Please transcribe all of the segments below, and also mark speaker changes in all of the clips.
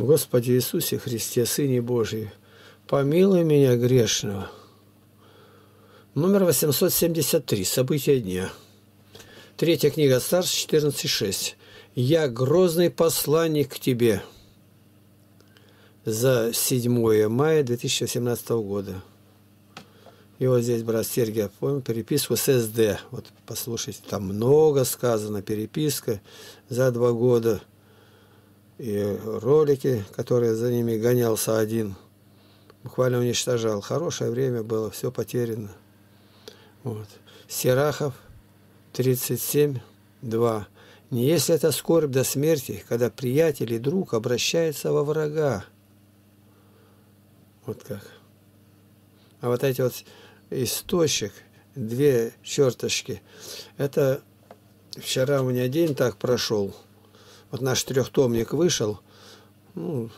Speaker 1: Господи Иисусе Христе, Сыне Божий, помилуй меня грешного. Номер 873. События дня. Третья книга Старс 14.6. «Я грозный посланник к тебе» за 7 мая 2018 года. И вот здесь брат Сергей помню, переписку с СД. Вот послушайте, там много сказано, переписка за два года и ролики, которые за ними гонялся один. Буквально уничтожал. Хорошее время было, все потеряно. Вот. Серахов, 37.2. Не если это скорбь до смерти, когда приятель и друг обращается во врага. Вот как. А вот эти вот источек, две черточки, это вчера у меня день так прошел – вот наш трехтомник вышел ну,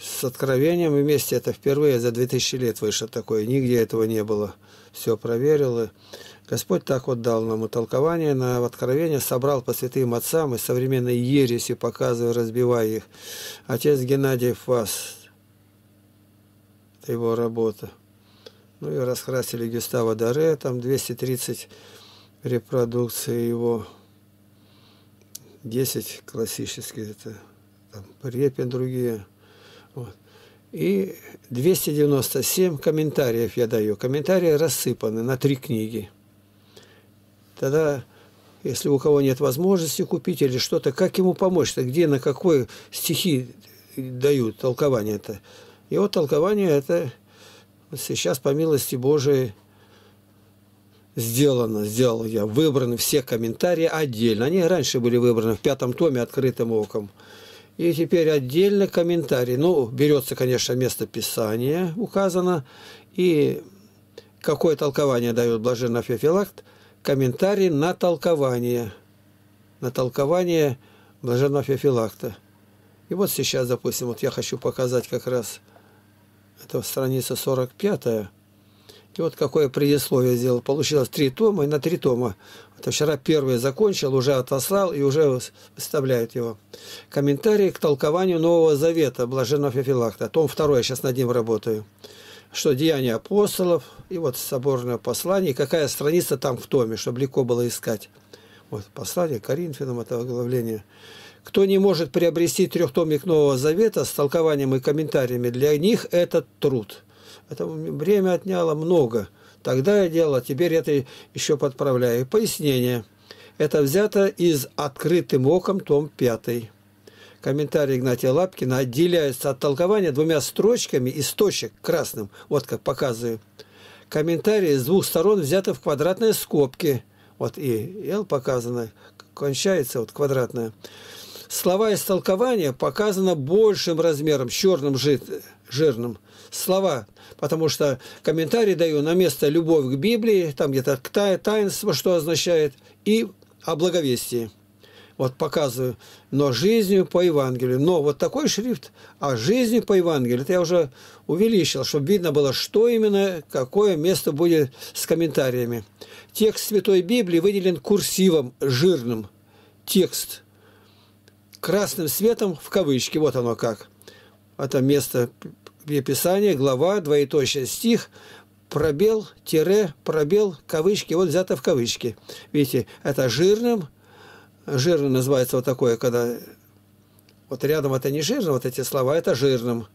Speaker 1: с откровением и вместе. Это впервые за 2000 лет вышло такое. Нигде этого не было. Все проверил. И Господь так вот дал нам утолкование на откровение собрал по святым отцам и современной ереси, показывая, разбивая их. Отец Геннадий Фас. Это его работа. Ну и раскрасили Гюстава Даре, там 230 репродукций его 10 классических это там, Репин, другие. Вот. И 297 комментариев я даю. Комментарии рассыпаны на три книги. Тогда, если у кого нет возможности купить или что-то, как ему помочь-то, где, на какой стихи дают толкование-то? Его толкование – это сейчас, по милости Божией, сделано, сделал я, выбраны все комментарии отдельно. Они раньше были выбраны в пятом томе открытым оком. И теперь отдельно комментарий. Ну, берется, конечно, место Писания указано, и какое толкование дает Блаженный Феофилакт, комментарий на толкование, на толкование Блаженного Феофилакта. И вот сейчас, допустим, вот я хочу показать как раз, это страница 45 -я. И вот какое предисловие сделал. Получилось три тома, и на три тома. Это вчера первый закончил, уже отослал и уже выставляют его. Комментарии к толкованию Нового Завета Блаженного Фефилакта. Том второй я сейчас над ним работаю. Что деяния апостолов, и вот соборное послание, и какая страница там в томе, чтобы легко было искать. Вот послание Коринфянам, это оглавление. Кто не может приобрести трехтомник Нового Завета с толкованием и комментариями, для них этот труд – это время отняло много. Тогда я делал, а теперь это еще подправляю. Пояснение. Это взято из «Открытым оком», том 5. Комментарий Игнатия Лапкина отделяется от толкования двумя строчками из точек красным. Вот как показываю. Комментарии с двух сторон взяты в квадратные скобки. Вот и L показано, кончается вот квадратная. Слова из толкования показаны большим размером, черным жирным. Слова, потому что комментарий даю на место «любовь к Библии», там где-то «таинство», что означает, и «о благовестии». Вот показываю, но жизнью по Евангелию. Но вот такой шрифт, а жизнью по Евангелию, это я уже увеличил, чтобы видно было, что именно, какое место будет с комментариями. Текст Святой Библии выделен курсивом, жирным. Текст – красным светом в кавычки. Вот оно как. Это а место Писания, глава, двоеточие, стих, пробел, тире, пробел, кавычки, вот взято в кавычки. Видите, это жирным, жирным называется вот такое, когда вот рядом это не жирно, вот эти слова, это жирным.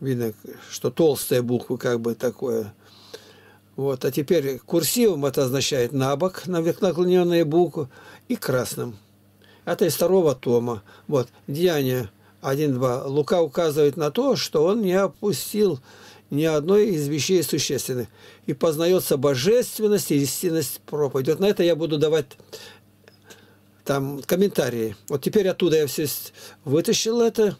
Speaker 1: Видно, что толстая буква как бы такое. Вот, а теперь курсивом это означает на бок, наклоненные буквы, и красным. Это из второго тома. Вот, Деяние 1.2. Лука указывает на то, что он не опустил ни одной из вещей существенных. И познается божественность и истинность проповеди. Вот на это я буду давать там комментарии. Вот теперь оттуда я все вытащил это.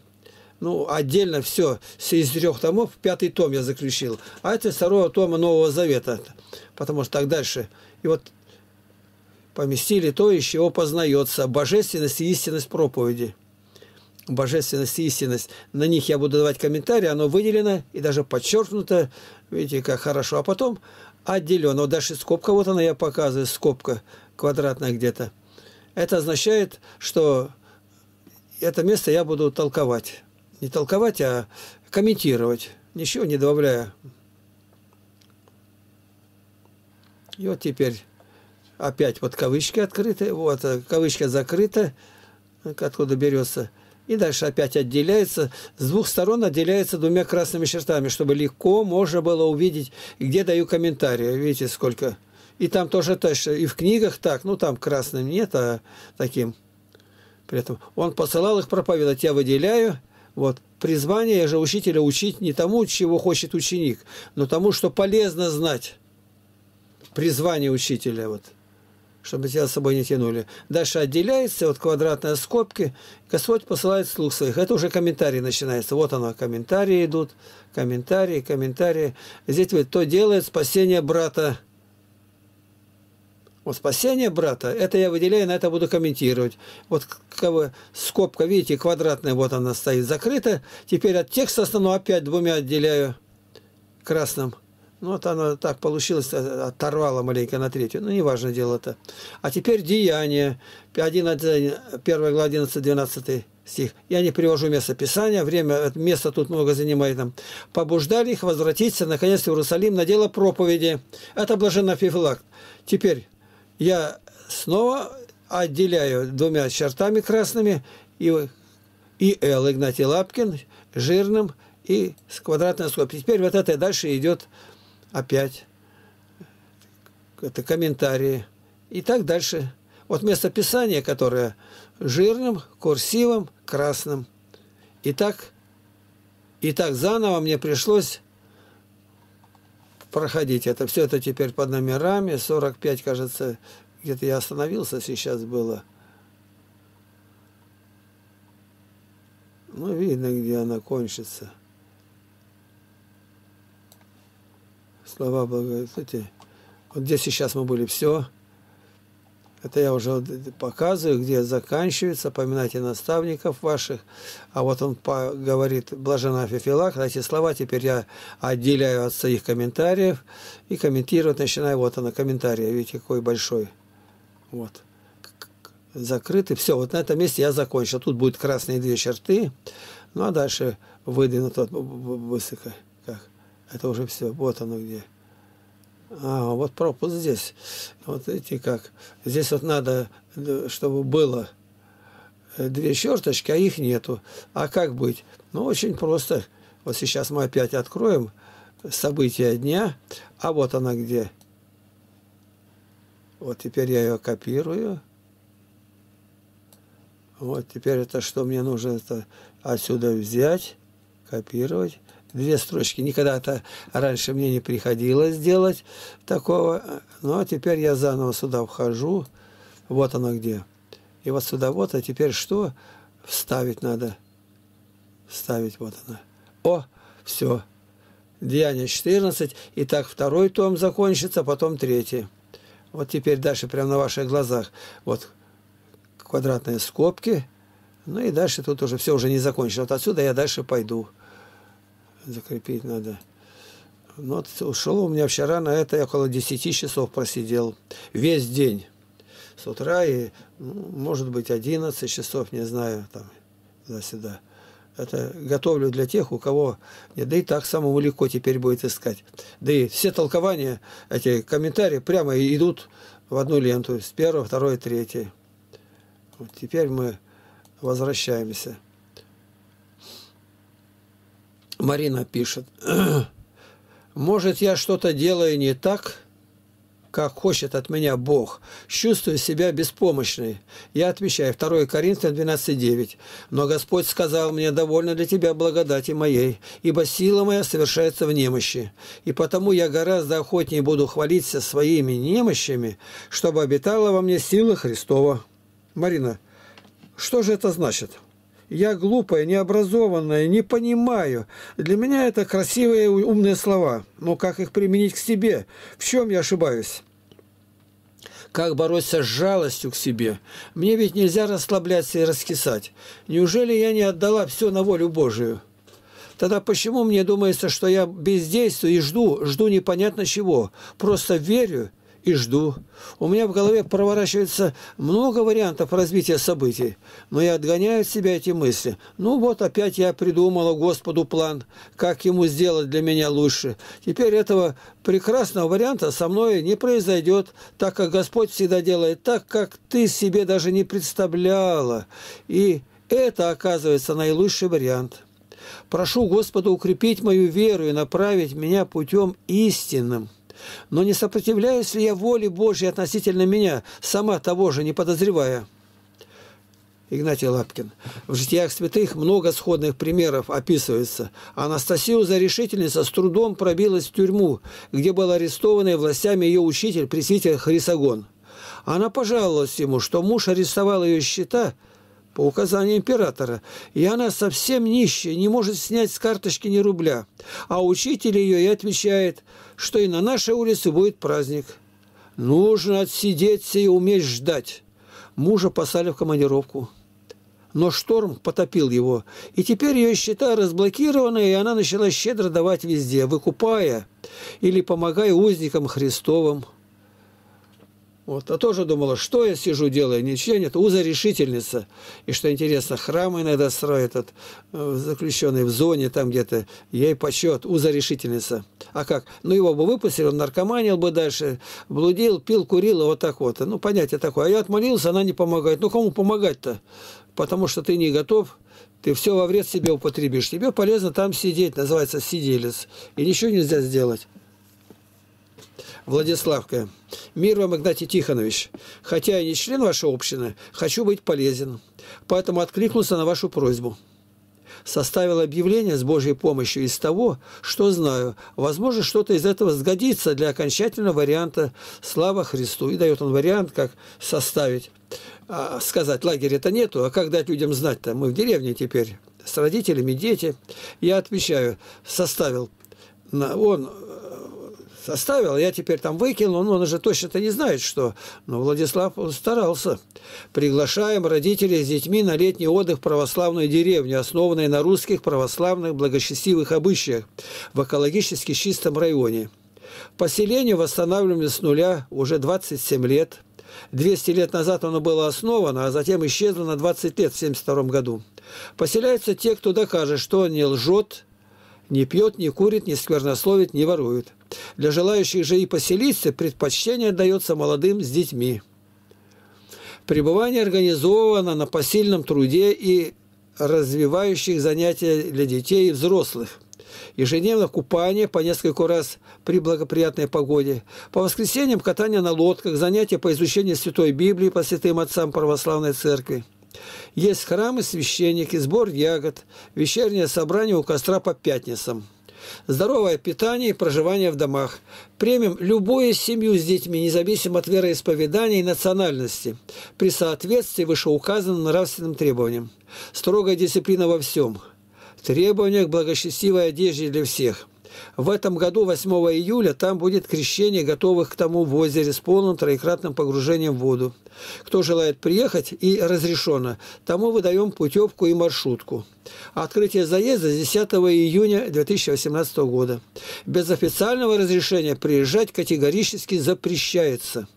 Speaker 1: Ну, отдельно все, все из трех томов, пятый том я заключил. А это из второго тома Нового Завета. Потому что так дальше. И вот поместили то, из чего познается божественность и истинность проповеди. Божественность и истинность. На них я буду давать комментарии, оно выделено и даже подчеркнуто. Видите, как хорошо. А потом отделено. Вот дальше скобка, вот она я показываю, скобка квадратная где-то. Это означает, что это место я буду толковать. Не толковать, а комментировать, ничего не добавляя. И вот теперь опять вот кавычки открыты, вот э, кавычка закрыта, э, откуда берется. И дальше опять отделяется, с двух сторон отделяется двумя красными чертами, чтобы легко можно было увидеть, где даю комментарии. Видите, сколько. И там тоже точно, и в книгах так, ну там красным нет, а таким. При этом он посылал их проповедовать, я выделяю, вот. Призвание же учителя учить не тому, чего хочет ученик, но тому, что полезно знать. Призвание учителя, вот чтобы тебя с собой не тянули. Дальше отделяется от квадратной скобки, Господь посылает слух своих. Это уже комментарий начинается. Вот оно, комментарии идут, комментарии, комментарии. Здесь говорит, то делает спасение брата. Вот спасение брата, это я выделяю, на это буду комментировать. Вот как скобка, видите, квадратная, вот она стоит закрыта. Теперь от текста основного опять двумя отделяю красным – ну, вот она так получилось, э, оторвала маленько на третью. Ну, неважно дело-то. А теперь деяние. 11, 1 глава 11, 12 стих. Я не привожу место Писания, время, э, место тут много занимает нам. «Побуждали их возвратиться, наконец, в Иерусалим на дело проповеди». Это блаженнофилакт. Теперь я снова отделяю двумя чертами красными и, и Л. Игнатий Лапкин жирным и с квадратной скобки. Теперь вот это дальше идет опять это комментарии и так дальше. Вот место писания которое жирным, курсивом, красным. И так, и так заново мне пришлось проходить это. Все это теперь под номерами. 45, кажется, где-то я остановился сейчас было. Ну, видно, где она кончится. слова благодати. Вот где сейчас мы были, все. Это я уже показываю, где заканчивается, поминайте наставников ваших. А вот он говорит, блажена Фефилак, эти слова теперь я отделяю от своих комментариев и комментировать начинаю. Вот она, комментарий, видите, какой большой. Вот. Закрытый. Все, вот на этом месте я закончил. Тут будут красные две черты. Ну а дальше выдвинут высоко. Это уже все. Вот оно где. А, вот пропуск здесь. Вот эти как. Здесь вот надо, э, чтобы было э, две черточки, а их нету. А как быть? Ну, очень просто. Вот сейчас мы опять откроем события дня. А вот она где. Вот теперь я ее копирую. Вот теперь это что мне нужно это отсюда взять, копировать две строчки. Никогда-то раньше мне не приходилось делать такого. Но теперь я заново сюда вхожу. Вот оно где. И вот сюда вот, а теперь что? Вставить надо. Вставить, вот оно. О, все. Деяние 14. Итак, второй том закончится, потом третий. Вот теперь дальше прямо на ваших глазах. Вот квадратные скобки. Ну и дальше тут уже все уже не закончено. Вот отсюда я дальше пойду закрепить надо. Ну, вот ушел у меня вчера на это я около 10 часов просидел. Весь день. С утра и, ну, может быть, 11 часов, не знаю, там, туда-сюда. Это готовлю для тех, у кого... да и так самому легко теперь будет искать. Да и все толкования, эти комментарии прямо идут в одну ленту. С первого, второй, третьей. Вот теперь мы возвращаемся. Марина пишет. Может, я что-то делаю не так, как хочет от меня Бог. Чувствую себя беспомощной. Я отвечаю, 2 Коринфян 12.9. Но Господь сказал мне, довольно для тебя благодати моей, ибо сила моя совершается в немощи. И потому я гораздо охотнее буду хвалиться своими немощами, чтобы обитала во мне сила Христова. Марина, что же это значит? – я глупая, необразованная, не понимаю. Для меня это красивые умные слова. Но как их применить к себе? В чем я ошибаюсь? Как бороться с жалостью к себе? Мне ведь нельзя расслабляться и раскисать. Неужели я не отдала все на волю Божию? Тогда почему мне думается, что я бездействую и жду, жду непонятно чего? Просто верю и жду. У меня в голове проворачивается много вариантов развития событий, но я отгоняю от себя эти мысли. Ну вот опять я придумала Господу план, как ему сделать для меня лучше. Теперь этого прекрасного варианта со мной не произойдет, так как Господь всегда делает так, как ты себе даже не представляла. И это, оказывается, наилучший вариант». Прошу Господа укрепить мою веру и направить меня путем истинным. Но не сопротивляюсь ли я воле Божьей относительно меня, сама того же не подозревая? Игнатий Лапкин. В «Житиях святых» много сходных примеров описывается. Анастасиуза решительница с трудом пробилась в тюрьму, где был арестованный властями ее учитель, пресвитер Хрисогон. Она пожаловалась ему, что муж арестовал ее счета по указанию императора, и она совсем нищая, не может снять с карточки ни рубля. А учитель ее и отвечает – что и на нашей улице будет праздник. Нужно отсидеться и уметь ждать. Мужа послали в командировку. Но шторм потопил его, и теперь ее счета разблокированы, и она начала щедро давать везде, выкупая или помогая узникам Христовым. Вот, а тоже думала, что я сижу, делаю, ничего нет, уза решительница. И что интересно, храмы иногда строят от, э, заключенные в зоне там где-то, ей почет, уза решительница. А как? Ну, его бы выпустили, он наркоманил бы дальше, блудил, пил, курил, вот так вот. Ну, понятие такое. А я отмолился, она не помогает. Ну, кому помогать-то? Потому что ты не готов, ты все во вред себе употребишь. Тебе полезно там сидеть, называется сиделец. И ничего нельзя сделать. Владиславка. Мир вам, Игнатий Тихонович. Хотя я не член вашей общины, хочу быть полезен. Поэтому откликнулся на вашу просьбу. Составил объявление с Божьей помощью из того, что знаю. Возможно, что-то из этого сгодится для окончательного варианта «Слава Христу». И дает он вариант, как составить. А сказать, лагеря-то нету, а как дать людям знать-то? Мы в деревне теперь, с родителями, дети. Я отвечаю, составил. Он составил, я теперь там выкинул, но он же точно-то не знает, что. Но Владислав старался. Приглашаем родителей с детьми на летний отдых в православную деревню, основанную на русских православных благочестивых обычаях в экологически чистом районе. Поселение восстанавливаем с нуля уже 27 лет. 200 лет назад оно было основано, а затем исчезло на 20 лет в 1972 году. Поселяются те, кто докажет, что он не лжет, не пьет, не курит, не сквернословит, не ворует. Для желающих же и поселиться предпочтение дается молодым с детьми. Пребывание организовано на посильном труде и развивающих занятия для детей и взрослых. Ежедневно купание по нескольку раз при благоприятной погоде. По воскресеньям катание на лодках, занятия по изучению Святой Библии по святым отцам православной церкви. Есть храмы, священники, сбор ягод, вечернее собрание у костра по пятницам. Здоровое питание и проживание в домах. Примем любую семью с детьми, независимо от вероисповедания и национальности, при соответствии вышеуказанным нравственным требованиям. Строгая дисциплина во всем. Требования к благочестивой одежде для всех – в этом году, 8 июля, там будет крещение готовых к тому в озере с полным троекратным погружением в воду. Кто желает приехать и разрешено, тому выдаем путевку и маршрутку. Открытие заезда 10 июня 2018 года. Без официального разрешения приезжать категорически запрещается.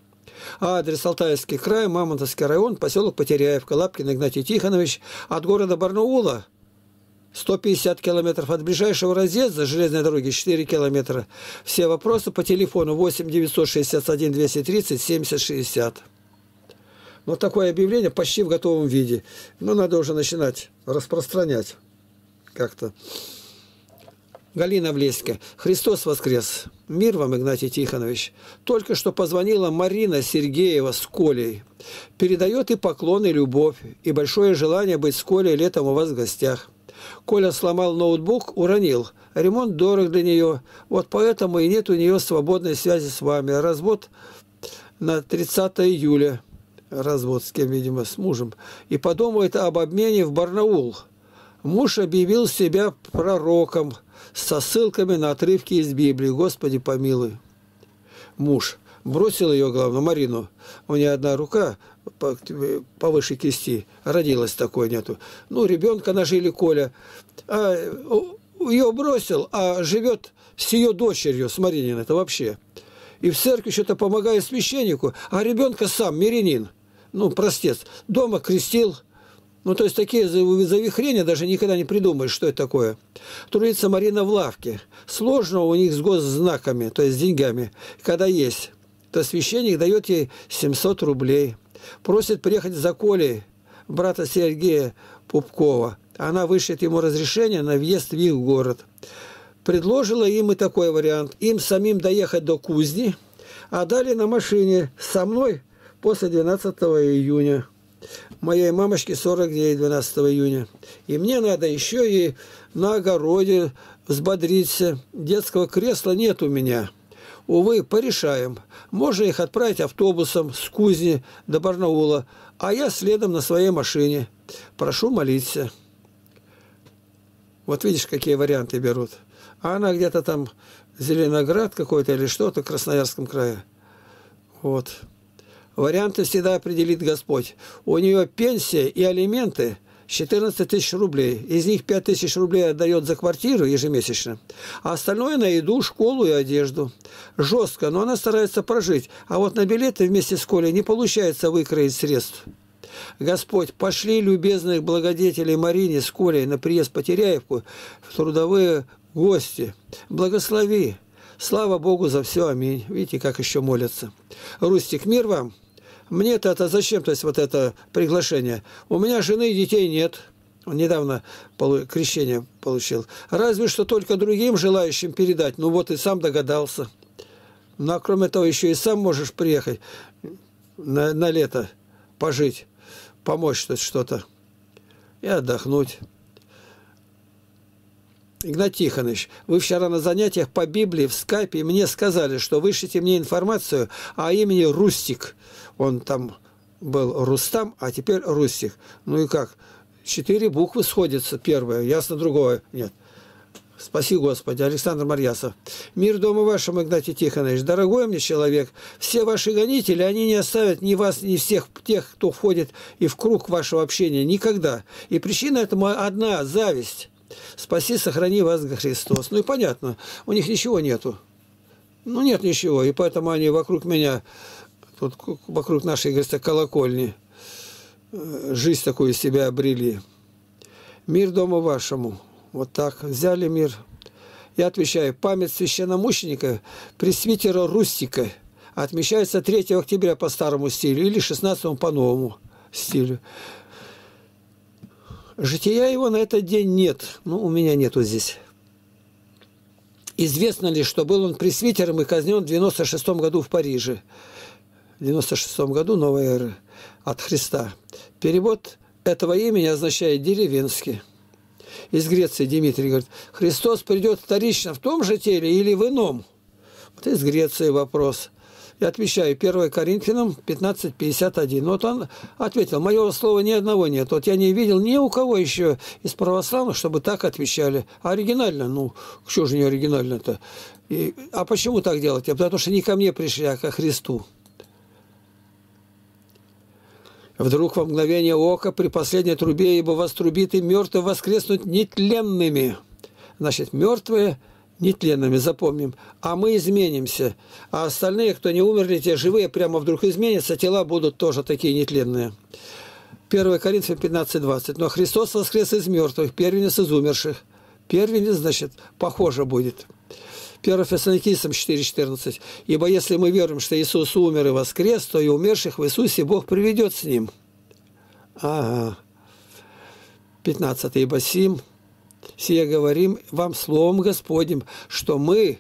Speaker 1: А адрес Алтайский край, Мамонтовский район, поселок Потеряевка, Лапкин Игнатий Тихонович. От города Барнаула 150 километров от ближайшего разъезда железной дороги 4 километра. Все вопросы по телефону 8 961 230 7060. Вот такое объявление почти в готовом виде. Но ну, надо уже начинать распространять как-то. Галина Влеська. Христос воскрес. Мир вам, Игнатий Тихонович. Только что позвонила Марина Сергеева с Колей. Передает и поклон, и любовь, и большое желание быть с Колей летом у вас в гостях. Коля сломал ноутбук, уронил. Ремонт дорог для нее. Вот поэтому и нет у нее свободной связи с вами. Развод на 30 июля. Развод с кем, видимо, с мужем. И подумает об обмене в Барнаул. Муж объявил себя пророком со ссылками на отрывки из Библии. Господи, помилуй. Муж бросил ее, главное, Марину. У меня одна рука повыше кисти, родилась такой нету. Ну, ребенка нажили Коля. А ее бросил, а живет с ее дочерью, с Марининой, это вообще. И в церкви что-то помогает священнику, а ребенка сам, мирянин, ну, простец, дома крестил, ну, то есть такие завихрения даже никогда не придумаешь, что это такое. Трудится Марина в лавке. Сложно у них с госзнаками, то есть с деньгами, когда есть то священник дает ей 700 рублей. Просит приехать за Колей, брата Сергея Пупкова. Она вышит ему разрешение на въезд в их город. Предложила им и такой вариант. Им самим доехать до Кузни, а далее на машине со мной после 12 июня. Моей мамочке 40 дней 12 июня. И мне надо еще и на огороде взбодриться. Детского кресла нет у меня. Увы, порешаем. Можно их отправить автобусом с кузни до Барнаула, а я следом на своей машине. Прошу молиться. Вот видишь, какие варианты берут. А она где-то там, Зеленоград какой-то или что-то, в Красноярском крае. Вот. Варианты всегда определит Господь. У нее пенсия и алименты – 14 тысяч рублей. Из них 5 тысяч рублей отдает за квартиру ежемесячно, а остальное на еду, школу и одежду. Жестко, но она старается прожить, а вот на билеты вместе с Колей не получается выкроить средств. Господь, пошли любезных благодетелей Марине с Колей на приезд Потеряевку в трудовые гости. Благослови. Слава Богу за все. Аминь. Видите, как еще молятся. Рустик, мир вам мне-то это зачем, то есть вот это приглашение? У меня жены и детей нет. Он недавно крещение получил. Разве что только другим желающим передать. Ну вот и сам догадался. Ну а кроме того, еще и сам можешь приехать на, на лето пожить, помочь что-то и отдохнуть. Игнат Тихонович, вы вчера на занятиях по Библии в скайпе мне сказали, что вышлите мне информацию о имени Рустик. Он там был Рустам, а теперь Рустик. Ну и как? Четыре буквы сходятся. Первое, ясно, другое. Нет. Спаси Господи, Александр Марьясов. Мир дома вашему, Игнатий Тихонович. Дорогой мне человек, все ваши гонители, они не оставят ни вас, ни всех тех, кто входит и в круг вашего общения. Никогда. И причина этому одна – зависть. Спаси, сохрани вас, Христос. Ну и понятно, у них ничего нету. Ну нет ничего, и поэтому они вокруг меня вот вокруг нашей, говорится, колокольни, э, жизнь такую из себя обрели. Мир дому вашему. Вот так. Взяли мир. Я отвечаю, память священномученика, пресвитера Рустика, отмечается 3 октября по старому стилю или 16 по новому стилю. Жития его на этот день нет. Ну, у меня нету здесь. Известно ли, что был он пресвитером и казнен в 96 году в Париже? 96 году новой эры от Христа. Перевод этого имени означает «деревенский». Из Греции Дмитрий говорит, «Христос придет вторично в том же теле или в ином?» Вот из Греции вопрос. Я отвечаю 1 Коринфянам 15.51. Вот он ответил, «Моего слова ни одного нет». Вот я не видел ни у кого еще из православных, чтобы так отвечали. А оригинально? Ну, что же не оригинально-то? а почему так делать? А потому что не ко мне пришли, а ко Христу. Вдруг во мгновение ока при последней трубе, ибо вас и мертвые воскреснут нетленными. Значит, мертвые нетленными, запомним. А мы изменимся. А остальные, кто не умерли, те живые, прямо вдруг изменятся, тела будут тоже такие нетленные. 1 Коринфянам 15:20. Но Христос воскрес из мертвых, первенец из умерших. Первенец, значит, похоже будет. 1 Фессалоникийцам 4,14. «Ибо если мы верим, что Иисус умер и воскрес, то и умерших в Иисусе Бог приведет с Ним». Ага. 15. «Ибо сим, сие говорим вам словом Господним, что мы,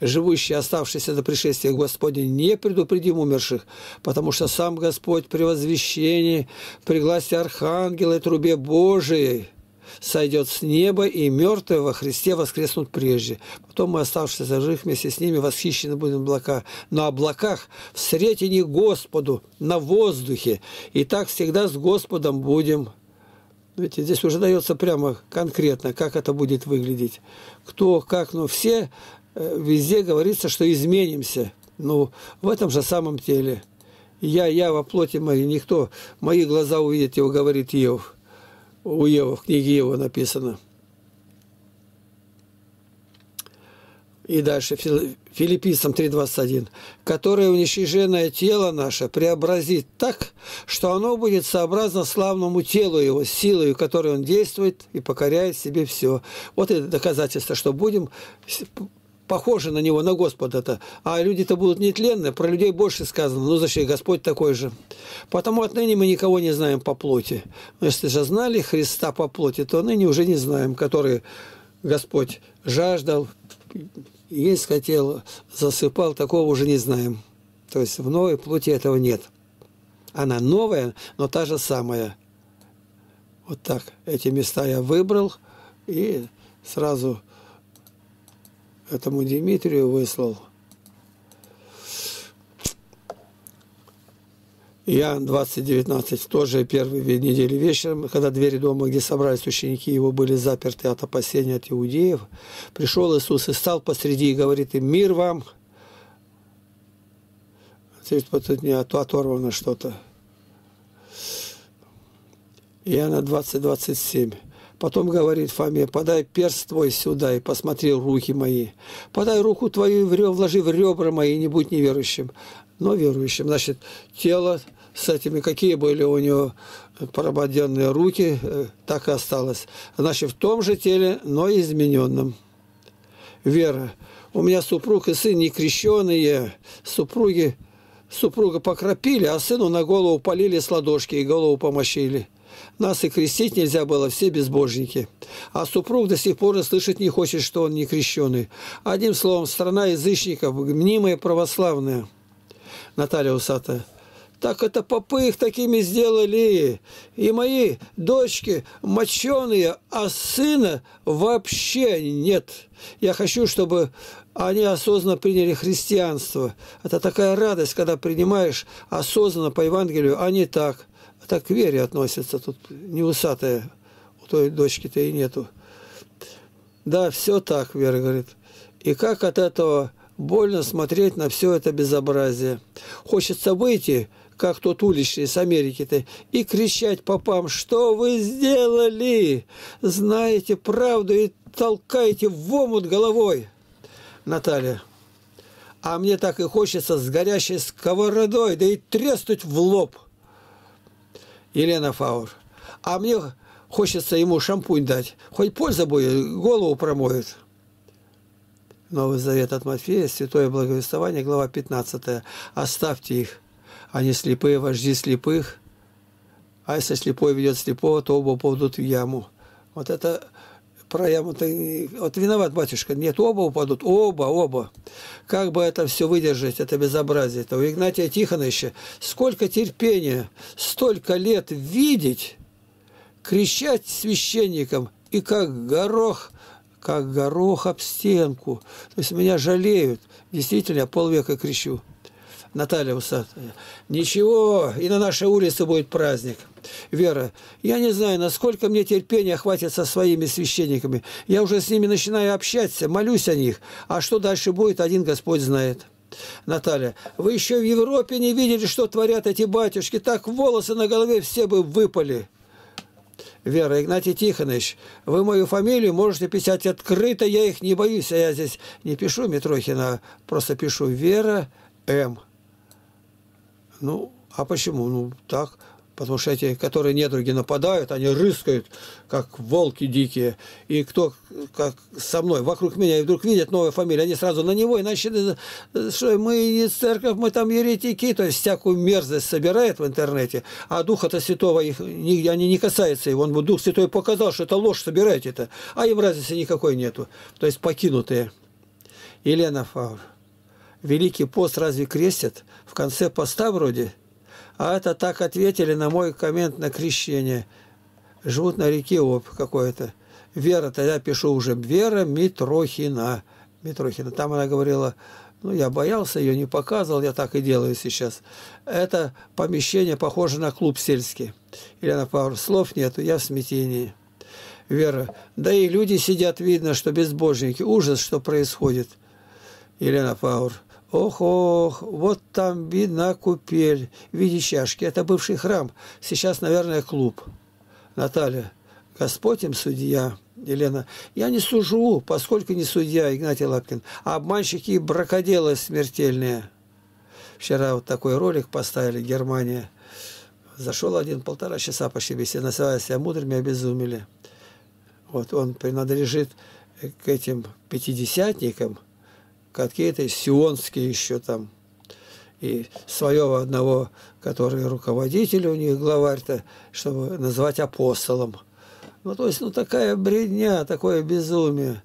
Speaker 1: живущие, оставшиеся до пришествия Господня, не предупредим умерших, потому что сам Господь при возвещении, при гласе Архангела и трубе Божией – сойдет с неба, и мертвые во Христе воскреснут прежде. Потом мы, оставшиеся за живых вместе с ними, восхищены будем облака. На облаках не Господу на воздухе. И так всегда с Господом будем. Видите, здесь уже дается прямо конкретно, как это будет выглядеть. Кто, как, но все, э, везде говорится, что изменимся. Ну, в этом же самом теле. Я, я во плоти моей, никто. Мои глаза увидит его, говорит Ев у Евы, в книге Евы написано. И дальше, Филиппийцам 3.21. «Которое уничиженное тело наше преобразит так, что оно будет сообразно славному телу его, силою, которой он действует и покоряет себе все». Вот это доказательство, что будем похожи на него, на Господа-то. А люди-то будут нетленны, про людей больше сказано. Ну, зачем? Господь такой же. Потому отныне мы никого не знаем по плоти. Ну, если же знали Христа по плоти, то ныне уже не знаем, который Господь жаждал, есть хотел, засыпал, такого уже не знаем. То есть в новой плоти этого нет. Она новая, но та же самая. Вот так эти места я выбрал и сразу этому Дмитрию выслал. Я 2019, тоже первый недели вечером, когда двери дома, где собрались ученики его, были заперты от опасения от иудеев, пришел Иисус и стал посреди и говорит им «Мир вам!» Ответь, тут не оторвано что-то. Иоанна 20, 27. Потом говорит Фоме, подай перст твой сюда и посмотри руки мои. Подай руку твою, и вложи в ребра мои, не будь неверующим. Но верующим, значит, тело с этими, какие были у него э, прободенные руки, э, так и осталось. Значит, в том же теле, но измененном. Вера. У меня супруг и сын не крещенные, супруги, супруга покропили, а сыну на голову полили с ладошки и голову помощили. Нас и крестить нельзя было, все безбожники. А супруг до сих пор и слышать не хочет, что он не крещенный. Одним словом, страна язычников, мнимая православная. Наталья Усатая. Так это попы их такими сделали. И мои дочки моченые, а сына вообще нет. Я хочу, чтобы они осознанно приняли христианство. Это такая радость, когда принимаешь осознанно по Евангелию, а не так. А так к вере относятся. Тут не усатая, у той дочки-то и нету. Да, все так, Вера говорит. И как от этого больно смотреть на все это безобразие. Хочется выйти, как тот уличный с Америки-то, и кричать попам, что вы сделали? Знаете правду и толкаете в омут головой. Наталья. А мне так и хочется с горящей сковородой, да и треснуть в лоб. Елена Фаур. А мне хочется ему шампунь дать. Хоть польза будет, голову промоет. Новый Завет от Матфея, Святое Благовествование, глава 15. Оставьте их. Они слепые, вожди слепых. А если слепой ведет слепого, то оба поведут в яму. Вот это прояву. Э, вот виноват батюшка. Нет, оба упадут. Оба, оба. Как бы это все выдержать, это безобразие. Это у Игнатия Тихоновича сколько терпения, столько лет видеть, кричать священникам, и как горох, как горох об стенку. То есть меня жалеют. Действительно, я полвека кричу. Наталья Усатая. Ничего, и на нашей улице будет праздник. Вера, я не знаю, насколько мне терпения хватит со своими священниками. Я уже с ними начинаю общаться, молюсь о них. А что дальше будет, один Господь знает. Наталья, вы еще в Европе не видели, что творят эти батюшки. Так волосы на голове все бы выпали. Вера, Игнатий Тихонович, вы мою фамилию можете писать открыто, я их не боюсь, а я здесь не пишу Митрохина, а просто пишу Вера М. Ну, а почему? Ну, так, потому что эти, которые недруги нападают, они рыскают, как волки дикие. И кто как со мной, вокруг меня, и вдруг видят новую фамилию, они сразу на него, иначе что, мы не церковь, мы там еретики, то есть всякую мерзость собирает в интернете, а Духа-то Святого их, не, они не касаются его. Он, бы Дух Святой показал, что это ложь, собирайте это, а им разницы никакой нету. То есть покинутые. Елена Фаур, Великий пост разве крестят? в конце поста вроде. А это так ответили на мой коммент на крещение. Живут на реке Об какое-то. Вера, тогда пишу уже, Вера Митрохина. Митрохина. Там она говорила, ну, я боялся, ее не показывал, я так и делаю сейчас. Это помещение похоже на клуб сельский. Елена на слов нету, я в смятении. Вера, да и люди сидят, видно, что безбожники. Ужас, что происходит. Елена Пауэр. Ох-ох, вот там видна купель в виде чашки. Это бывший храм, сейчас, наверное, клуб. Наталья, Господь им судья. Елена, я не сужу, поскольку не судья, Игнатий Лапкин, а обманщики и бракоделы смертельные. Вчера вот такой ролик поставили, Германия. Зашел один, полтора часа почти беседа, называя себя мудрыми, обезумели. Вот он принадлежит к этим пятидесятникам – какие-то сионские еще там и своего одного, который руководитель у них, главарь-то, чтобы назвать апостолом. Ну, то есть, ну, такая бредня, такое безумие.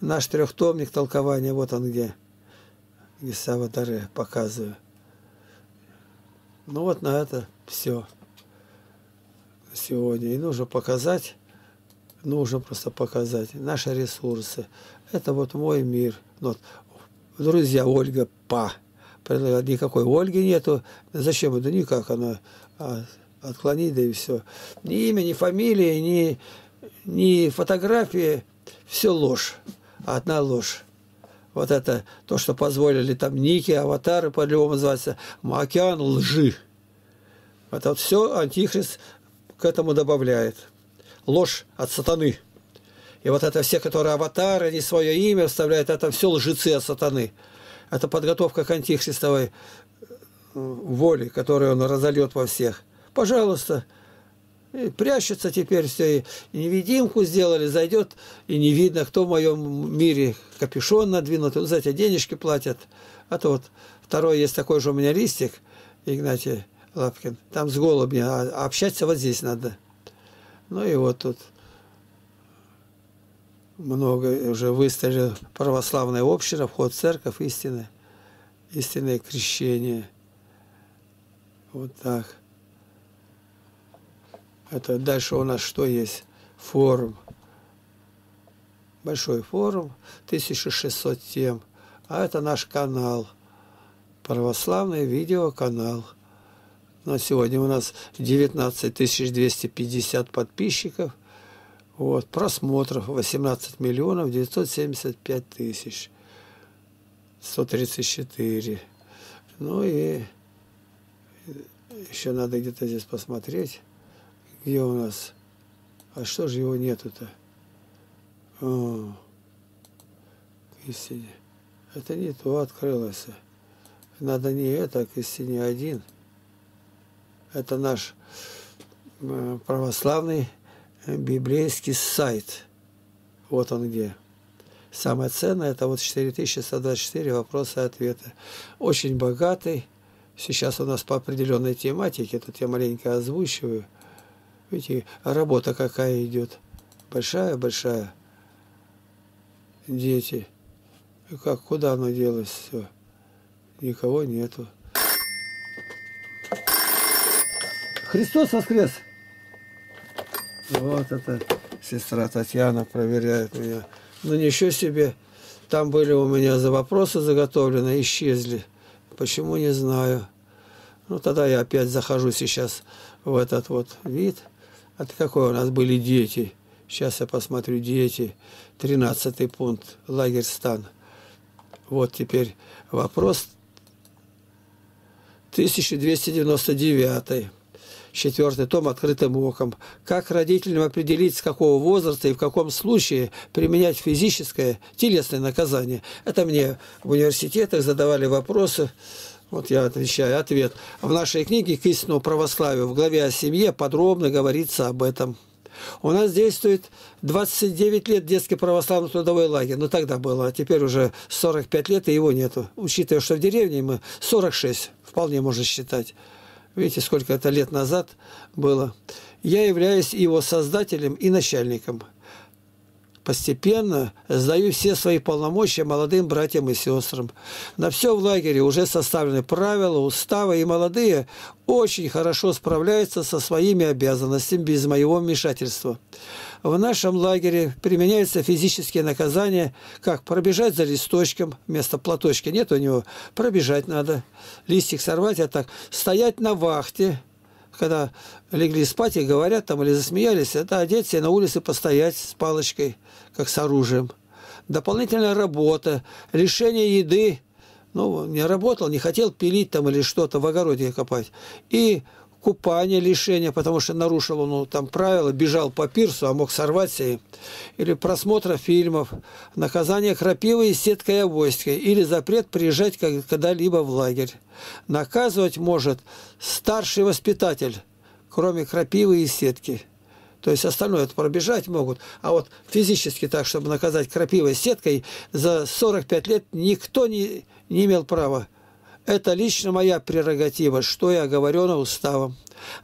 Speaker 1: Наш трехтомник толкования, вот он где. Гесава Даре показываю. Ну, вот на это все сегодня. И нужно показать, нужно просто показать наши ресурсы. Это вот мой мир. Ну, вот друзья, Ольга Па. никакой Ольги нету. Зачем это? Никак она а, отклонит, да и все. Ни имя, ни фамилия, ни, ни фотографии. Все ложь. Одна ложь вот это, то, что позволили там ники, аватары по-любому называться, океан лжи. Это вот все Антихрист к этому добавляет. Ложь от сатаны. И вот это все, которые аватары, они свое имя вставляют, это все лжецы от сатаны. Это подготовка к антихристовой э, воли, которую он разольет во всех. Пожалуйста, и прячется теперь все, и невидимку сделали, зайдет, и не видно, кто в моем мире капюшон надвинут, вот, знаете, денежки платят. А то вот второй есть такой же у меня листик, Игнатий Лапкин, там с голубями, а общаться вот здесь надо. Ну и вот тут много уже выставили православное общество, вход в церковь, истины, истинное крещение. Вот так. Это дальше у нас что есть? Форум. Большой форум, 1600 тем. А это наш канал, православный видеоканал. На сегодня у нас 19 250 подписчиков – вот, просмотров 18 миллионов 975 тысяч 134. Ну и э, еще надо где-то здесь посмотреть, где у нас. А что же его нету-то? О, истине. Это не то открылось. Надо не это, а к истине один. Это наш э, православный библейский сайт. Вот он где. Самое ценное – это вот 4124 вопроса и ответы. Очень богатый. Сейчас у нас по определенной тематике, тут я маленько озвучиваю. Видите, работа какая идет. Большая-большая. Дети. И как, куда оно делось все? Никого нету. Христос воскрес! Вот это сестра Татьяна проверяет меня. Ну ничего себе, там были у меня за вопросы заготовлены, исчезли. Почему, не знаю. Ну тогда я опять захожу сейчас в этот вот вид. А ты какой у нас были дети? Сейчас я посмотрю дети. Тринадцатый пункт, лагерь стан. Вот теперь вопрос 1299 четвертый том «Открытым оком». Как родителям определить, с какого возраста и в каком случае применять физическое, телесное наказание? Это мне в университетах задавали вопросы. Вот я отвечаю. Ответ. В нашей книге «К истинному православию» в главе о семье подробно говорится об этом. У нас действует 29 лет детский православный трудовой лагерь. Ну, тогда было, а теперь уже 45 лет, и его нету. Учитывая, что в деревне мы 46, вполне можно считать видите, сколько это лет назад было, я являюсь его создателем и начальником постепенно сдаю все свои полномочия молодым братьям и сестрам. На все в лагере уже составлены правила, уставы, и молодые очень хорошо справляются со своими обязанностями без моего вмешательства. В нашем лагере применяются физические наказания, как пробежать за листочком, вместо платочки, нет у него, пробежать надо, листик сорвать, а так стоять на вахте – когда легли спать и говорят там или засмеялись, это одеться и на улице постоять с палочкой, как с оружием. Дополнительная работа, лишение еды. Ну, не работал, не хотел пилить там или что-то в огороде копать. И купание, лишение, потому что нарушил он ну, там правила, бежал по пирсу, а мог сорваться, и, или просмотра фильмов, наказание крапивой и сеткой обойской, или запрет приезжать когда-либо в лагерь. Наказывать может старший воспитатель, кроме крапивы и сетки. То есть остальное это пробежать могут. А вот физически так, чтобы наказать крапивой сеткой, за 45 лет никто не, не имел права это лично моя прерогатива, что я оговорено уставом.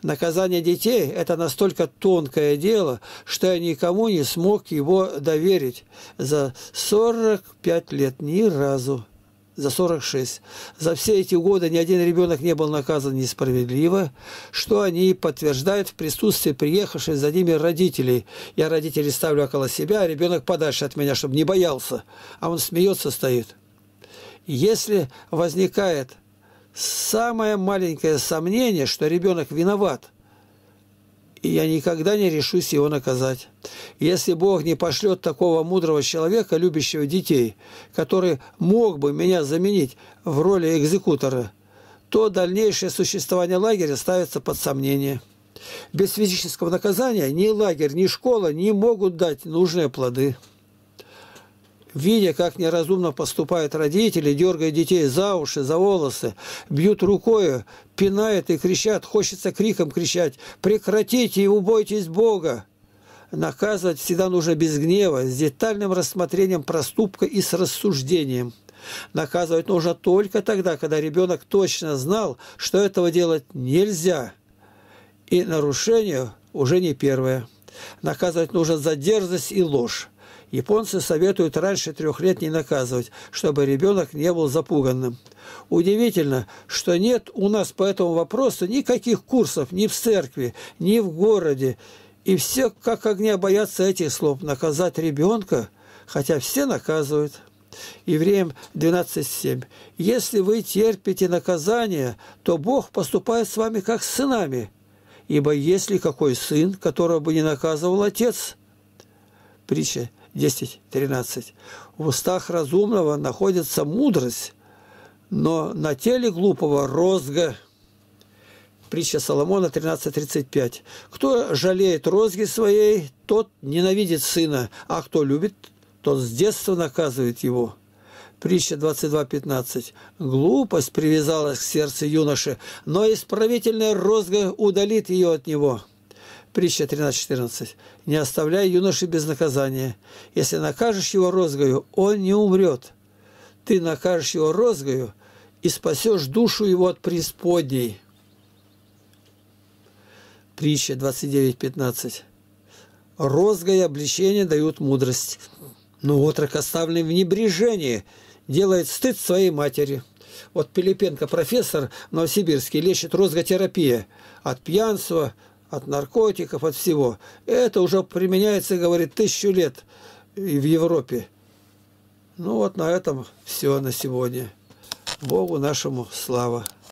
Speaker 1: Наказание детей – это настолько тонкое дело, что я никому не смог его доверить за 45 лет ни разу за 46. За все эти годы ни один ребенок не был наказан несправедливо, что они подтверждают в присутствии приехавших за ними родителей. Я родителей ставлю около себя, а ребенок подальше от меня, чтобы не боялся. А он смеется, стоит. Если возникает самое маленькое сомнение, что ребенок виноват, и я никогда не решусь его наказать. Если Бог не пошлет такого мудрого человека, любящего детей, который мог бы меня заменить в роли экзекутора, то дальнейшее существование лагеря ставится под сомнение. Без физического наказания ни лагерь, ни школа не могут дать нужные плоды видя, как неразумно поступают родители, дергают детей за уши, за волосы, бьют рукой, пинают и кричат, хочется криком кричать «Прекратите и убойтесь Бога!» Наказывать всегда нужно без гнева, с детальным рассмотрением проступка и с рассуждением. Наказывать нужно только тогда, когда ребенок точно знал, что этого делать нельзя. И нарушение уже не первое. Наказывать нужно за дерзость и ложь. Японцы советуют раньше трех лет не наказывать, чтобы ребенок не был запуганным. Удивительно, что нет у нас по этому вопросу никаких курсов ни в церкви, ни в городе. И все как огня боятся этих слов «наказать ребенка», хотя все наказывают. Евреям 12.7. «Если вы терпите наказание, то Бог поступает с вами как с сынами, ибо если какой сын, которого бы не наказывал отец?» Притча 10.13. В устах разумного находится мудрость, но на теле глупого розга. Притча Соломона 13.35. Кто жалеет розги своей, тот ненавидит сына, а кто любит, тот с детства наказывает его. Притча 22.15. Глупость привязалась к сердцу юноши, но исправительная розга удалит ее от него. Притча 13.14. «Не оставляй юноши без наказания. Если накажешь его розгою, он не умрет. Ты накажешь его розгою и спасешь душу его от преисподней». Притча 29.15. «Розга и обличение дают мудрость, но отрок, оставленный в небрежении, делает стыд своей матери». Вот Пилипенко, профессор новосибирский, лечит розготерапия от пьянства, от наркотиков, от всего. Это уже применяется, говорит, тысячу лет и в Европе. Ну вот на этом все на сегодня. Богу нашему слава.